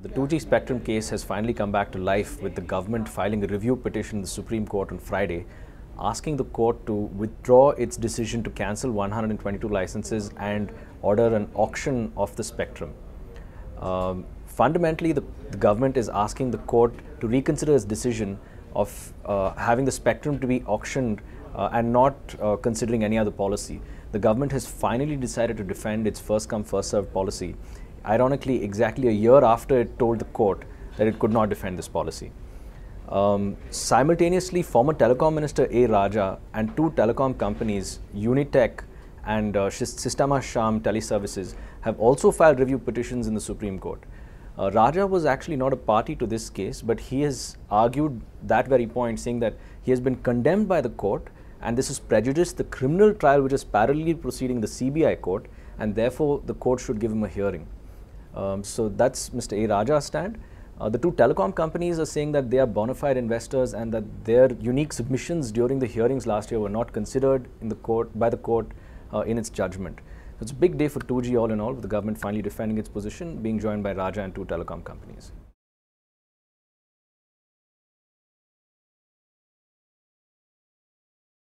The 2G Spectrum case has finally come back to life with the government filing a review petition in the Supreme Court on Friday asking the court to withdraw its decision to cancel 122 licenses and order an auction of the spectrum. Um, fundamentally, the, the, government is asking the court to reconsider its decision of uh, having the spectrum to be auctioned uh, and not uh, considering any other policy. The government has finally decided to defend its first come, first served policy ironically, exactly a year after it told the court that it could not defend this policy. Um, simultaneously, former telecom minister A. Raja and two telecom companies, Unitech and uh, Sistema Sham Teleservices, have also filed review petitions in the Supreme Court. Uh, Raja was actually not a party to this case, but he has argued that very point, saying that he has been condemned by the court and this has prejudiced the criminal trial which is parallelly proceeding the CBI court and therefore the court should give him a hearing. Um, so that's Mr. A. Raja's stand. Uh, the two telecom companies are saying that they are bona fide investors and that their unique submissions during the hearings last year were not considered in the court by the court uh, in its judgment. So it's a big day for 2G all in all, with the government finally defending its position, being joined by Raja and two telecom companies.